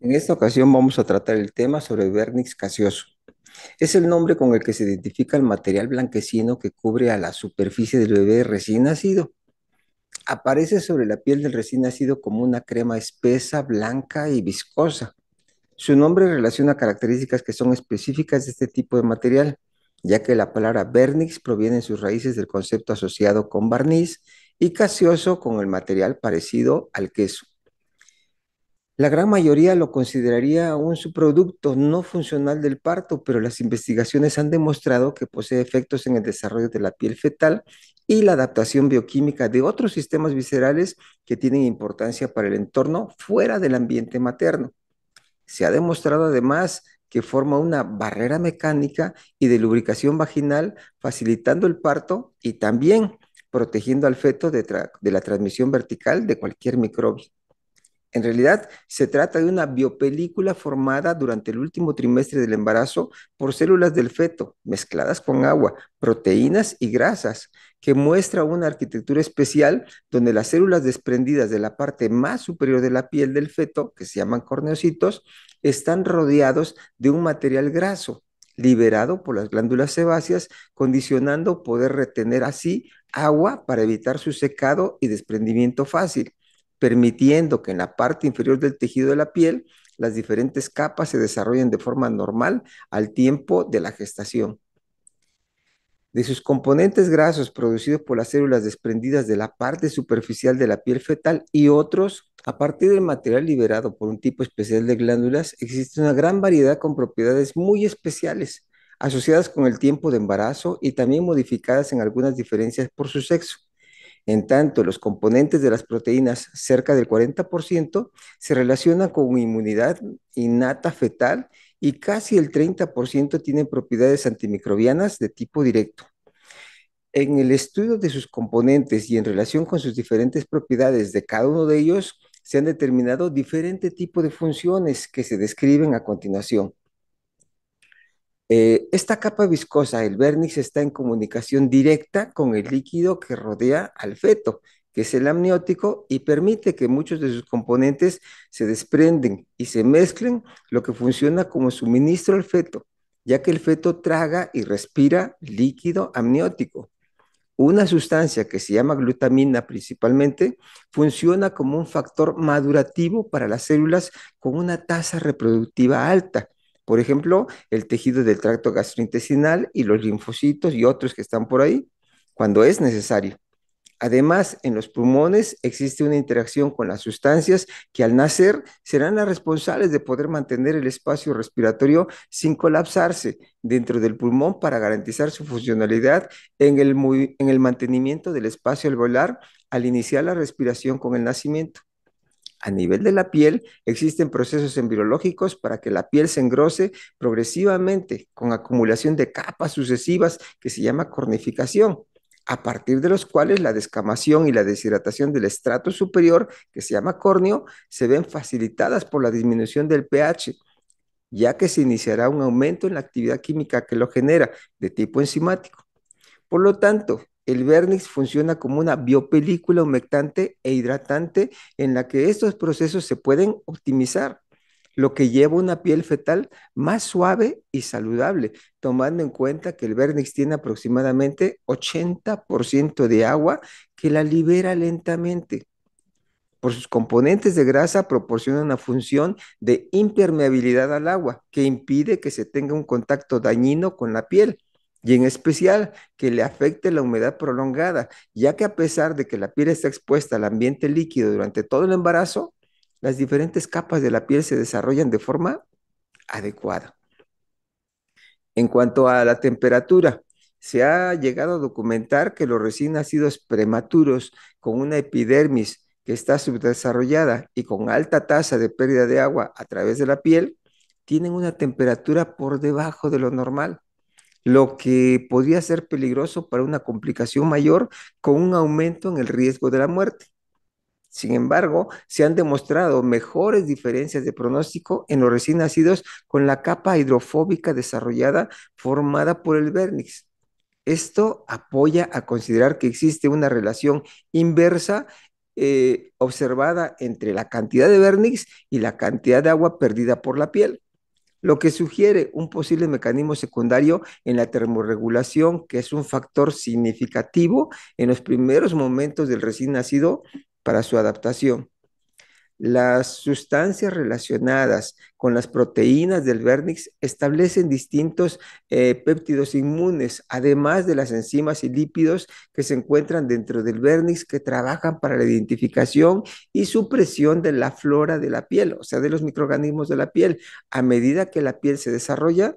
En esta ocasión vamos a tratar el tema sobre vernix casioso. Es el nombre con el que se identifica el material blanquecino que cubre a la superficie del bebé recién nacido. Aparece sobre la piel del recién nacido como una crema espesa, blanca y viscosa. Su nombre relaciona características que son específicas de este tipo de material, ya que la palabra vernix proviene en sus raíces del concepto asociado con barniz y casioso con el material parecido al queso. La gran mayoría lo consideraría un subproducto no funcional del parto, pero las investigaciones han demostrado que posee efectos en el desarrollo de la piel fetal y la adaptación bioquímica de otros sistemas viscerales que tienen importancia para el entorno fuera del ambiente materno. Se ha demostrado además que forma una barrera mecánica y de lubricación vaginal, facilitando el parto y también protegiendo al feto de, la transmisión vertical de cualquier microbio. En realidad, se trata de una biopelícula formada durante el último trimestre del embarazo por células del feto mezcladas con agua, proteínas y grasas, que muestra una arquitectura especial donde las células desprendidas de la parte más superior de la piel del feto, que se llaman corneocitos, están rodeados de un material graso liberado por las glándulas sebáceas, condicionando poder retener así agua para evitar su secado y desprendimiento fácil permitiendo que en la parte inferior del tejido de la piel las diferentes capas se desarrollen de forma normal al tiempo de la gestación. De sus componentes grasos producidos por las células desprendidas de la parte superficial de la piel fetal y otros, a partir del material liberado por un tipo especial de glándulas, existe una gran variedad con propiedades muy especiales, asociadas con el tiempo de embarazo y también modificadas en algunas diferencias por su sexo. En tanto, los componentes de las proteínas, cerca del 40%, se relacionan con inmunidad innata fetal y casi el 30% tienen propiedades antimicrobianas de tipo directo. En el estudio de sus componentes y en relación con sus diferentes propiedades de cada uno de ellos, se han determinado diferentes tipos de funciones que se describen a continuación. Eh, esta capa viscosa, el vernix, está en comunicación directa con el líquido que rodea al feto, que es el amniótico, y permite que muchos de sus componentes se desprenden y se mezclen, lo que funciona como suministro al feto, ya que el feto traga y respira líquido amniótico. Una sustancia que se llama glutamina principalmente funciona como un factor madurativo para las células con una tasa reproductiva alta por ejemplo, el tejido del tracto gastrointestinal y los linfocitos y otros que están por ahí, cuando es necesario. Además, en los pulmones existe una interacción con las sustancias que al nacer serán las responsables de poder mantener el espacio respiratorio sin colapsarse dentro del pulmón para garantizar su funcionalidad en el, mantenimiento del espacio alveolar al iniciar la respiración con el nacimiento. A nivel de la piel, existen procesos embriológicos para que la piel se engrose progresivamente con acumulación de capas sucesivas que se llama cornificación a partir de los cuales la descamación y la deshidratación del estrato superior, que se llama córneo, se ven facilitadas por la disminución del pH, ya que se iniciará un aumento en la actividad química que lo genera de tipo enzimático. Por lo tanto, el vernix funciona como una biopelícula humectante e hidratante en la que estos procesos se pueden optimizar, lo que lleva una piel fetal más suave y saludable, tomando en cuenta que el vernix tiene aproximadamente 80% de agua que la libera lentamente. Por sus componentes de grasa proporciona una función de impermeabilidad al agua que impide que se tenga un contacto dañino con la piel y en especial que le afecte la humedad prolongada, ya que a pesar de que la piel está expuesta al ambiente líquido durante todo el embarazo, las diferentes capas de la piel se desarrollan de forma adecuada. En cuanto a la temperatura, se ha llegado a documentar que los recién nacidos prematuros con una epidermis que está subdesarrollada y con alta tasa de pérdida de agua a través de la piel, tienen una temperatura por debajo de lo normal lo que podría ser peligroso para una complicación mayor con un aumento en el riesgo de la muerte. Sin embargo, se han demostrado mejores diferencias de pronóstico en los recién nacidos con la capa hidrofóbica desarrollada formada por el vernix. Esto apoya a considerar que existe una relación inversa eh, observada entre la cantidad de vernix y la cantidad de agua perdida por la piel lo que sugiere un posible mecanismo secundario en la termorregulación, que es un factor significativo en los primeros momentos del recién nacido para su adaptación. Las sustancias relacionadas con las proteínas del vernix establecen distintos eh, péptidos inmunes, además de las enzimas y lípidos que se encuentran dentro del vernix que trabajan para la identificación y supresión de la flora de la piel, o sea, de los microorganismos de la piel. A medida que la piel se desarrolla,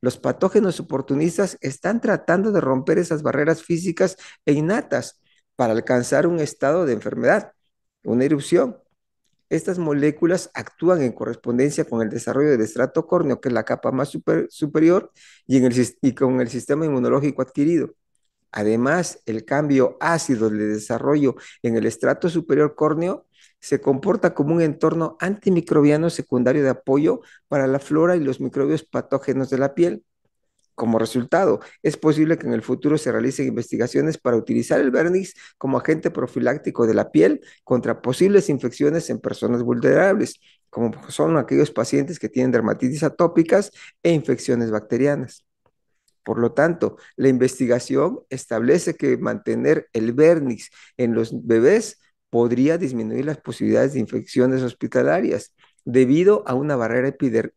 los patógenos oportunistas están tratando de romper esas barreras físicas e innatas para alcanzar un estado de enfermedad, una erupción estas moléculas actúan en correspondencia con el desarrollo del estrato córneo, que es la capa más superior, y, y con el sistema inmunológico adquirido. Además, el cambio ácido de desarrollo en el estrato superior córneo se comporta como un entorno antimicrobiano secundario de apoyo para la flora y los microbios patógenos de la piel. Como resultado, es posible que en el futuro se realicen investigaciones para utilizar el verniz como agente profiláctico de la piel contra posibles infecciones en personas vulnerables, como son aquellos pacientes que tienen dermatitis atópicas e infecciones bacterianas. Por lo tanto, la investigación establece que mantener el verniz en los bebés podría disminuir las posibilidades de infecciones hospitalarias debido a una barrera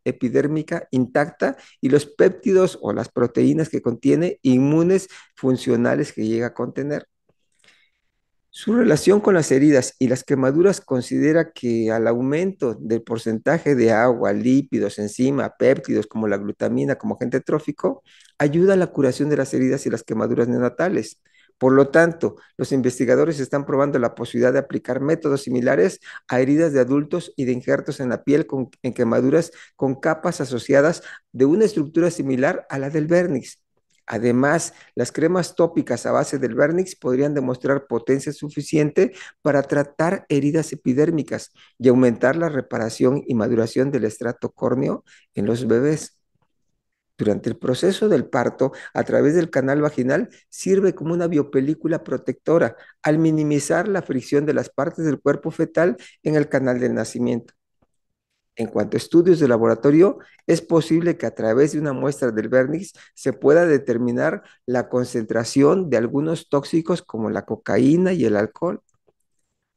epidérmica intacta y los péptidos o las proteínas que contiene inmunes funcionales que llega a contener. Su relación con las heridas y las quemaduras considera que al aumento del porcentaje de agua, lípidos, enzimas, péptidos como la glutamina como agente trófico, ayuda a la curación de las heridas y las quemaduras neonatales. Por lo tanto, los investigadores están probando la posibilidad de aplicar métodos similares a heridas de adultos y de injertos en la piel en quemaduras con capas asociadas de una estructura similar a la del vernix. Además, las cremas tópicas a base del vernix podrían demostrar potencia suficiente para tratar heridas epidérmicas y aumentar la reparación y maduración del estrato córneo en los bebés. Durante el proceso del parto, a través del canal vaginal, sirve como una biopelícula protectora al minimizar la fricción de las partes del cuerpo fetal en el canal del nacimiento. En cuanto a estudios de laboratorio, es posible que a través de una muestra del vernix se pueda determinar la concentración de algunos tóxicos como la cocaína y el alcohol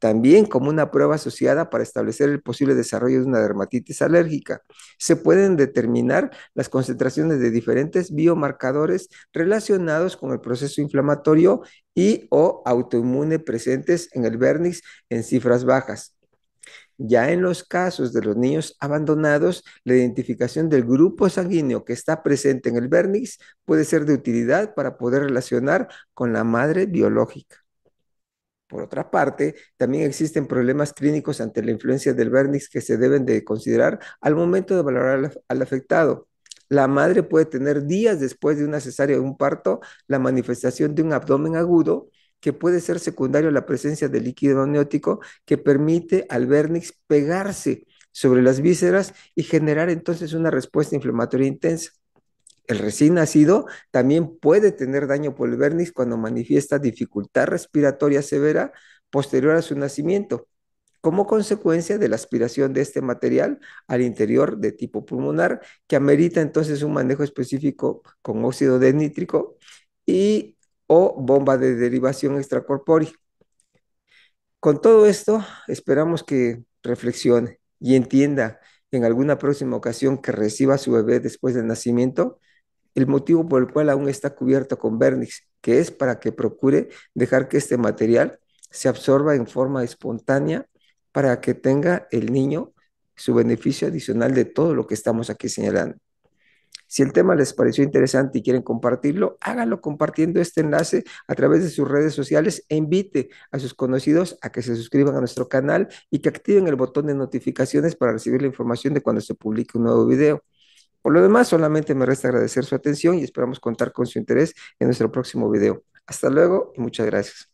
también como una prueba asociada para establecer el posible desarrollo de una dermatitis alérgica. Se pueden determinar las concentraciones de diferentes biomarcadores relacionados con el proceso inflamatorio y o autoinmune presentes en el vernix en cifras bajas. Ya en los casos de los niños abandonados, la identificación del grupo sanguíneo que está presente en el vernix puede ser de utilidad para poder relacionar con la madre biológica. Por otra parte, también existen problemas clínicos ante la influencia del vernix que se deben de considerar al momento de valorar al, afectado. La madre puede tener días después de una cesárea o un parto la manifestación de un abdomen agudo que puede ser secundario a la presencia de líquido amniótico que permite al vernix pegarse sobre las vísceras y generar entonces una respuesta inflamatoria intensa. El recién nacido también puede tener daño por el cuando manifiesta dificultad respiratoria severa posterior a su nacimiento, como consecuencia de la aspiración de este material al interior de tipo pulmonar, que amerita entonces un manejo específico con óxido de nítrico y o bomba de derivación extracorpórea. Con todo esto, esperamos que reflexione y entienda en alguna próxima ocasión que reciba su bebé después del nacimiento el motivo por el cual aún está cubierto con vernix, que es para que procure dejar que este material se absorba en forma espontánea para que tenga el niño su beneficio adicional de todo lo que estamos aquí señalando. Si el tema les pareció interesante y quieren compartirlo, háganlo compartiendo este enlace a través de sus redes sociales e invite a sus conocidos a que se suscriban a nuestro canal y que activen el botón de notificaciones para recibir la información de cuando se publique un nuevo video. Por lo demás, solamente me resta agradecer su atención y esperamos contar con su interés en nuestro próximo video. Hasta luego y muchas gracias.